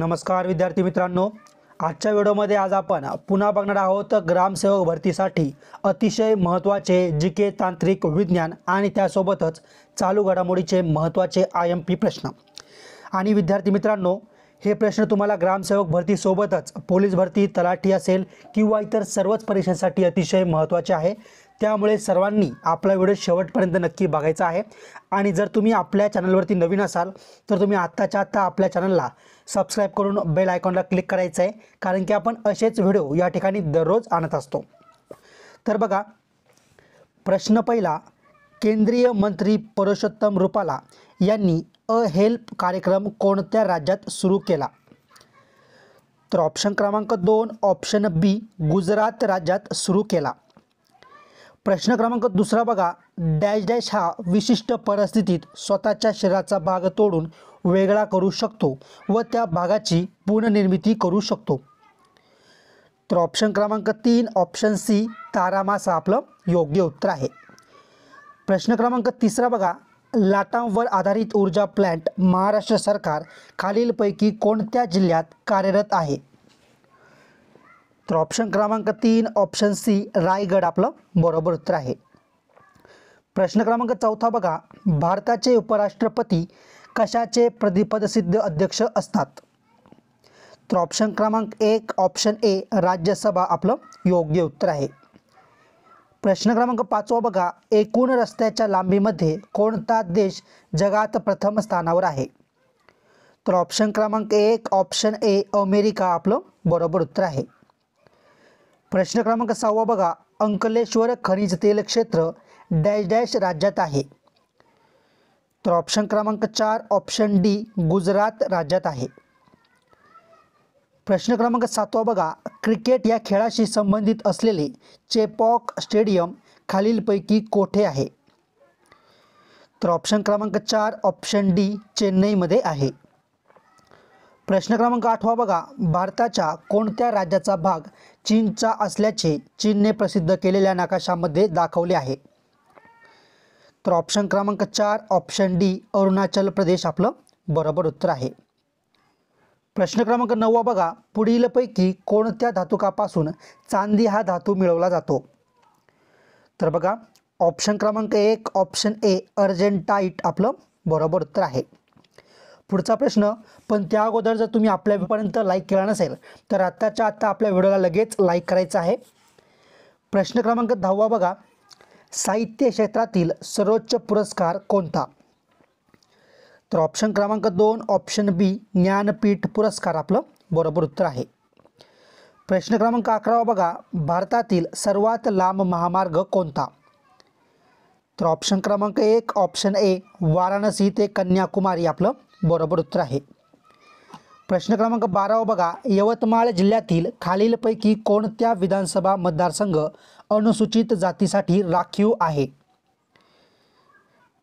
नमस्कार विद्यार्थी मित्रांनो आजच्या व्हिडिओमध्ये आज आपण पुन्हा बघणार आहोत ग्रामसेवक भरतीसाठी अतिशय महत्त्वाचे जी के तांत्रिक विज्ञान आणि त्यासोबतच चालू घडामोडीचे महत्त्वाचे आय एम पी प्रश्न आणि विद्यार्थी मित्रांनो हे प्रश्न तुम्हाला ग्रामसेवक भरतीसोबतच पोलीस भरती तलाठी असेल किंवा इतर सर्वच परीक्षांसाठी अतिशय महत्त्वाचे आहे त्यामुळे सर्वांनी आपला व्हिडिओ शेवटपर्यंत नक्की बघायचा आहे आणि जर तुम्ही आपल्या चॅनलवरती नवीन असाल तर तुम्ही आत्ताच्या आत्ता आपल्या चॅनलला सबस्क्राईब करून बेल आयकॉनला क्लिक करायचं आहे कारण की आपण असेच व्हिडिओ या ठिकाणी दररोज आणत असतो तर बघा प्रश्न पहिला केंद्रीय मंत्री पुरुषोत्तम रुपाला यांनी अ हेल्प कार्यक्रम कोणत्या राज्यात सुरू केला तर ऑप्शन क्रमांक दोन ऑप्शन बी गुजरात राज्यात सुरू केला प्रश्न क्रमांक दुसरा बघा डॅश डॅश हा विशिष्ट परिस्थितीत स्वतःच्या शरीराचा भाग तोडून वेगळा करू शकतो व त्या भागाची पुनर्निर्मिती करू शकतो तर ऑप्शन क्रमांक तीन ऑप्शन सी तारामास आपलं योग्य उत्तर आहे प्रश्न क्रमांक तिसरा बघा लाटांवर आधारित ऊर्जा प्लांट महाराष्ट्र सरकार खालीलपैकी कोणत्या जिल्ह्यात कार्यरत आहे तर ऑप्शन क्रमांक तीन ऑप्शन सी रायगड आपलं बरोबर उत्तर आहे प्रश्न क्रमांक चौथा बघा भारताचे उपराष्ट्रपती कशाचे प्रतिपदसिद्ध अध्यक्ष असतात तर ऑप्शन क्रमांक एक ऑप्शन ए राज्यसभा आपलं योग्य उत्तर आहे प्रश्न क्रमांक पाचवा बघा एकूण रस्त्याच्या लांबीमध्ये कोणता देश जगात प्रथम स्थानावर आहे तर ऑप्शन क्रमांक एक ऑप्शन ए अमेरिका आपलं बरोबर उत्तर आहे प्रश्न क्रमांक सहावा बघा अंकलेश्वर खनिज तेल क्षेत्र डॅश डॅश राज्यात आहे तर ऑप्शन क्रमांक चार ऑप्शन डी गुजरात राज्यात आहे प्रश्न क्रमांक सातवा बघा क्रिकेट या खेळाशी संबंधित असलेले चेपॉक स्टेडियम खालीलपैकी कोठे आहे तर ऑप्शन क्रमांक चार ऑप्शन डी चेन्नईमध्ये आहे प्रश्न क्रमांक आठवा बघा भारताच्या कोणत्या राज्याचा भाग चीनचा असल्याचे चीनने प्रसिद्ध केलेल्या नकाशामध्ये दाखवले आहे तर ऑप्शन क्रमांक चार ऑप्शन डी अरुणाचल प्रदेश आपलं बरोबर उत्तर आहे प्रश्न क्रमांक नववा बघा पुढीलपैकी कोणत्या धातुकापासून चांदी हा धातू मिळवला जातो तर बघा ऑप्शन क्रमांक एक ऑप्शन ए अर्जेंटाईट आपलं बरोबर उत्तर आहे पुढचा प्रश्न पण त्या अगोदर जर तुम्ही आपल्या लाईक केला नसेल तर आत्ताच्या आत्ता आपल्या व्हिडिओला लगेच लाईक करायचं आहे प्रश्न क्रमांक दहावा बघा साहित्य क्षेत्रातील सर्वोच्च पुरस्कार कोणता तर ऑप्शन क्रमांक दोन ऑप्शन बी ज्ञानपीठ पुरस्कार आपलं बरोबर उत्तर आहे प्रश्न क्रमांक अकरावा बघा भारतातील सर्वात लांब महामार्ग कोणता तर ऑप्शन क्रमांक एक ऑप्शन ए वाराणसी ते कन्याकुमारी आपलं बरोबर उत्तर आहे प्रश्न क्रमांक बारावा बघा यवतमाळ जिल्ह्यातील खालीलपैकी कोणत्या विधानसभा मतदारसंघ अनुसूचित जातीसाठी राखीव आहे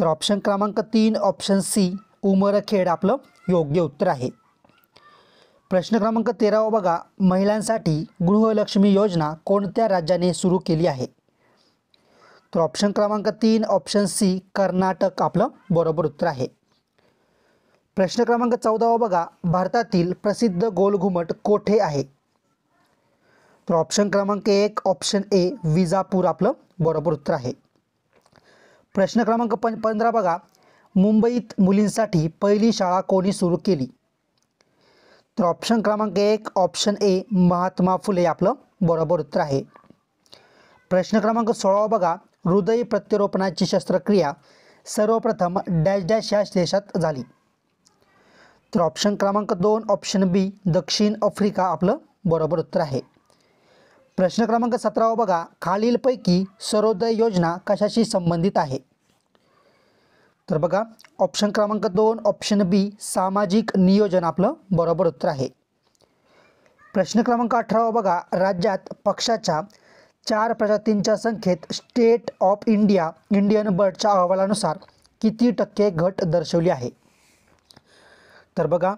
तर ऑप्शन क्रमांक तीन ऑप्शन सी उमरखेड आपलं योग्य उत्तर आहे प्रश्न क्रमांक तेरावा बघा महिलांसाठी गृहलक्ष्मी योजना कोणत्या राज्याने सुरू केली आहे तर ऑप्शन क्रमांक तीन ऑप्शन सी कर्नाटक आपलं बरोबर उत्तर आहे प्रश्न क्रमांक चौदावा बघा भारतातील प्रसिद्ध गोलघुमट कोठे आहे तर ऑप्शन क्रमांक एक ऑप्शन ए विजापूर आपलं बरोबर उत्तर आहे प्रश्न क्रमांक पं पंधरा बघा मुंबईत मुलींसाठी पहिली शाळा कोणी सुरू केली तर ऑप्शन क्रमांक एक ऑप्शन ए महात्मा फुले आपलं बरोबर उत्तर आहे प्रश्न क्रमांक सोळावा बघा हृदय प्रत्यारोपणाची शस्त्रक्रिया सर्वप्रथम डॅश डॅश या देशात झाली तर ऑप्शन क्रमांक दोन ऑप्शन बी दक्षिण आफ्रिका आपलं बरोबर उत्तर आहे प्रश्न क्रमांक सतरावा बघा खालीलपैकी सरोदय योजना कशाशी संबंधित आहे तर बघा ऑप्शन क्रमांक दोन ऑप्शन बी सामाजिक नियोजन आपलं बरोबर उत्तर आहे प्रश्न क्रमांक अठरावा बघा राज्यात पक्षाच्या चार प्रजातींच्या संख्येत स्टेट ऑफ इंडिया इंडियन बर्डच्या अहवालानुसार किती टक्के घट दर्शवली आहे तर बघा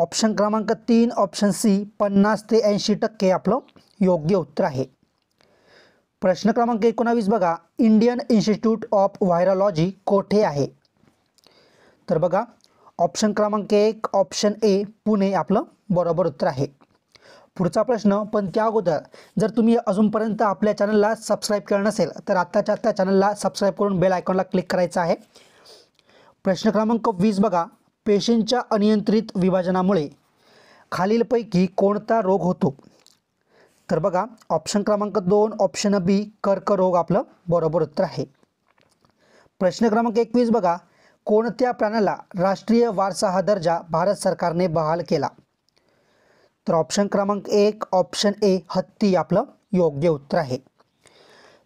ऑप्शन क्रमांक तीन ऑप्शन सी पन्नास ते ऐंशी टक्के आपलं योग्य उत्तर आहे प्रश्न क्रमांक एकोणावीस बघा इंडियन इन्स्टिट्यूट ऑफ व्हायरॉलॉजी कोठे आहे तर बघा ऑप्शन क्रमांक एक ऑप्शन ए पुणे आपलं बरोबर उत्तर आहे पुढचा प्रश्न पण त्या अगोदर जर तुम्ही अजूनपर्यंत आपल्या चॅनलला सबस्क्राईब केलं नसेल तर आत्ताच्या आत्ता चॅनलला सबस्क्राईब करून बेल आयकॉनला क्लिक करायचं आहे प्रश्न क्रमांक वीस बघा पेशींच्या अनियंत्रित विभाजनामुळे खालीलपैकी कोणता रोग होतो तर बघा ऑप्शन क्रमांक दोन ऑप्शन बी कर्करोग आपलं बरोबर उत्तर आहे प्रश्न क्रमांक एकवीस बघा कोणत्या प्राण्याला राष्ट्रीय वारसा हा दर्जा भारत सरकारने बहाल केला तर ऑप्शन क्रमांक एक ऑप्शन ए हत्ती आपलं योग्य उत्तर आहे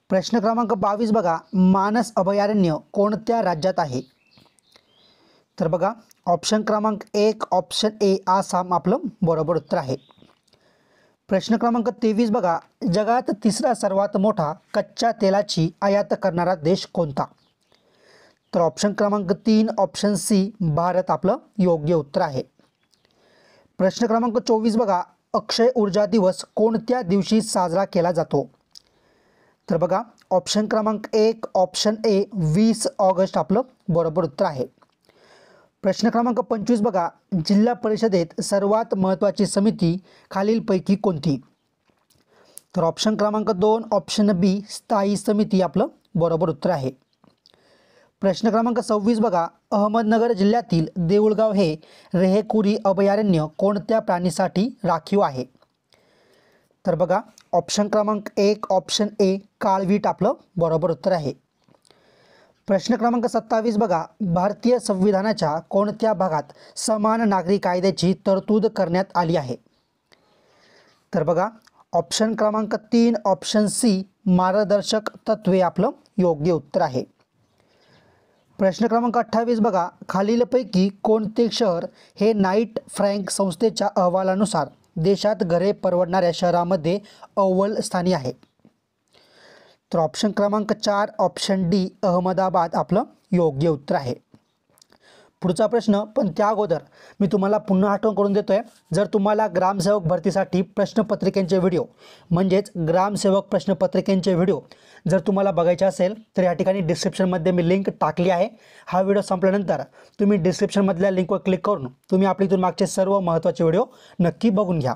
प्रश्न क्रमांक बावीस बघा मानस अभयारण्य कोणत्या राज्यात आहे तर बघा ऑप्शन क्रमांक एक ऑप्शन ए आसाम आपलं बरोबर उत्तर आहे प्रश्न क्रमांक तेवीस बघा जगात तिसरा सर्वात मोठा कच्च्या तेलाची आयात करणारा देश कोणता तर ऑप्शन क्रमांक तीन ऑप्शन सी भारत आपलं योग्य उत्तर आहे प्रश्न क्रमांक चोवीस बघा अक्षय ऊर्जा दिवस कोणत्या दिवशी साजरा केला जातो तर बघा ऑप्शन क्रमांक एक ऑप्शन ए वीस ऑगस्ट आपलं बरोबर उत्तर आहे प्रश्न क्रमांक पंचवीस बघा जिल्हा परिषदेत सर्वात महत्त्वाची समिती खालीलपैकी कोणती तर ऑप्शन क्रमांक दोन ऑप्शन बी स्थायी समिती आपलं बरोबर उत्तर आहे प्रश्न क्रमांक सव्वीस बघा अहमदनगर जिल्ह्यातील देऊळगाव हे रेहेकुरी अभयारण्य कोणत्या प्राणीसाठी राखीव आहे तर बघा ऑप्शन क्रमांक एक ऑप्शन ए काळवीट आपलं बरोबर उत्तर आहे प्रश्न क्रमांक सत्तावीस बघा भारतीय संविधानाच्या कोणत्या भागात समान नागरी कायद्याची तरतूद करण्यात आली आहे तर बघा ऑप्शन क्रमांक तीन ऑप्शन सी मार्गदर्शक तत्वे आपलं योग्य उत्तर आहे प्रश्न क्रमांक अठ्ठावीस बघा खालीलपैकी कोणते शहर हे नाईट फ्रँक संस्थेच्या अहवालानुसार देशात घरे परवडणाऱ्या शहरामध्ये अव्वल स्थानी आहे तर ऑप्शन क्रमांक चार ऑप्शन डी अहमदाबाद आपलं योग्य उत्तर आहे पुढचा प्रश्न पण त्या अगोदर मी तुम्हाला पुन्हा आठवण करून देतो आहे जर तुम्हाला ग्रामसेवक भरतीसाठी प्रश्नपत्रिकेंचे व्हिडिओ म्हणजेच ग्रामसेवक प्रश्नपत्रिकेंचे व्हिडिओ जर तुम्हाला बघायचे असेल तर या ठिकाणी डिस्क्रिप्शनमध्ये मी लिंक टाकली आहे हा व्हिडिओ संपल्यानंतर तुम्ही डिस्क्रिप्शनमधल्या लिंकवर क्लिक करून तुम्ही आपल्या इथून मागचे सर्व महत्त्वाचे व्हिडिओ नक्की बघून घ्या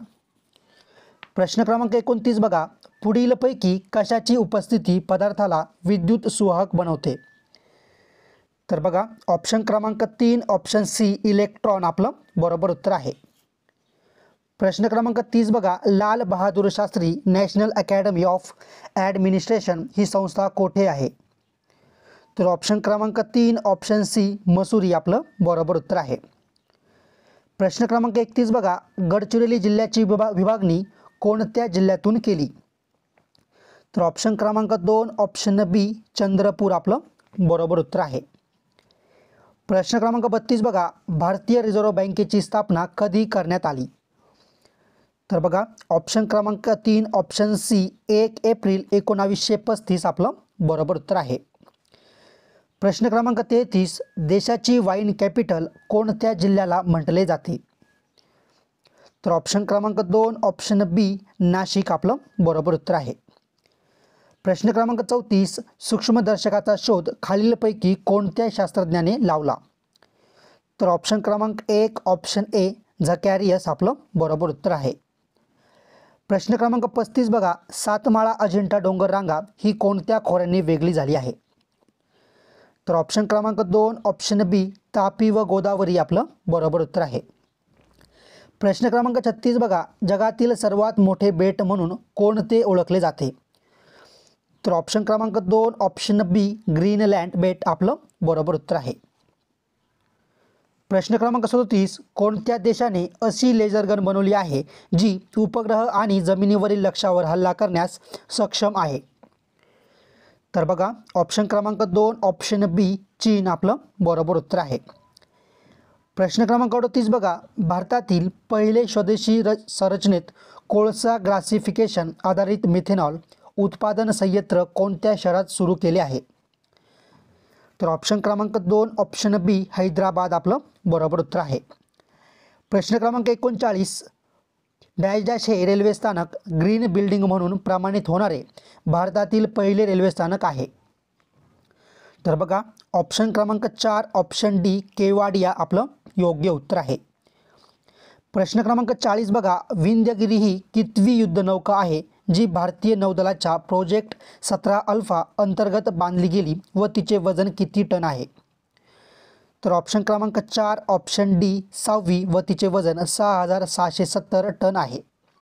प्रश्न क्रमांक एकोणतीस बघा पुढीलपैकी कशाची उपस्थिती पदार्थाला विद्युत सुवाहक बनवते तर बघा ऑप्शन क्रमांक तीन ऑप्शन सी इलेक्ट्रॉन आपलं बरोबर उत्तर आहे प्रश्न क्रमांक तीस बघा Lal Bahadur Shastri national academy of administration ही संस्था कोठे आहे तर ऑप्शन क्रमांक तीन ऑप्शन सी मसुरी आपलं बरोबर उत्तर आहे प्रश्न क्रमांक एकतीस बघा गडचिरोली जिल्ह्याची विभागणी कोणत्या जिल्ह्यातून केली तर ऑप्शन क्रमांक दोन ऑप्शन बी चंद्रपूर आपलं बरोबर उत्तर आहे प्रश्न क्रमांक बत्तीस बघा भारतीय रिझर्व्ह बँकेची स्थापना कधी करण्यात आली तर बघा ऑप्शन क्रमांक तीन ऑप्शन सी एक एप्रिल एकोणावीसशे पस्तीस आपलं बरोबर उत्तर आहे प्रश्न क्रमांक तेहतीस देशाची वाईन कॅपिटल कोणत्या जिल्ह्याला म्हटले जाते तर ऑप्शन क्रमांक दोन ऑप्शन बी नाशिक आपलं बरोबर उत्तर आहे प्रश्न क्रमांक चौतीस सूक्ष्मदर्शकाचा शोध खालीलपैकी कोणत्या शास्त्रज्ञाने लावला तर ऑप्शन क्रमांक एक ऑप्शन ए झकॅरियस आपलं बरोबर उत्तर आहे प्रश्न क्रमांक पस्तीस बघा सातमाळा अजिंठा डोंगर रांगा ही कोणत्या खोऱ्यांनी वेगळी झाली आहे तर ऑप्शन क्रमांक दोन ऑप्शन बी तापी व गोदावरी आपलं बरोबर उत्तर आहे प्रश्न क्रमांक छत्तीस बघा जगातील सर्वात मोठे बेट म्हणून कोणते ओळखले जाते तर ऑप्शन क्रमांक दोन ऑप्शन बी ग्रीनलँड बेट आपलं बरोबर उत्तर आहे प्रश्न क्रमांक सदोतीस कोणत्या देशाने अशी लेझर गन बनवली आहे जी उपग्रह आणि जमिनीवरील लक्षावर हल्ला करण्यास सक्षम आहे तर बघा ऑप्शन क्रमांक दोन ऑप्शन बी चीन आपलं बरोबर उत्तर आहे प्रश्न क्रमांक अडतीस बघा भारतातील पहिले स्वदेशी र संरचनेत कोळसा ग्लासिफिकेशन आधारित मिथेनॉल उत्पादन संयंत्र कोणत्या शहरात सुरू केले आहे तर ऑप्शन क्रमांक दोन ऑप्शन बी हैदराबाद आपलं बरोबर उत्तर आहे प्रश्न क्रमांक एकोणचाळीस डॅश डॅश हे रेल्वे स्थानक ग्रीन बिल्डिंग म्हणून प्रमाणित होणारे भारतातील पहिले रेल्वे स्थानक आहे तर बघा ऑप्शन क्रमांक चार ऑप्शन डी केवाडिया आपलं योग्य उत्तर आहे प्रश्न क्रमांक चाळीस बघा विंध्यगिरी ही कितवी युद्धनौका आहे जी भारतीय नौदलाच्या प्रोजेक्ट सतरा अल्फा अंतर्गत बांधली गेली व तिचे वजन किती टन आहे तर ऑप्शन क्रमांक चार ऑप्शन डी सहावी व तिचे वजन सहा हजार सहाशे सत्तर टन आहे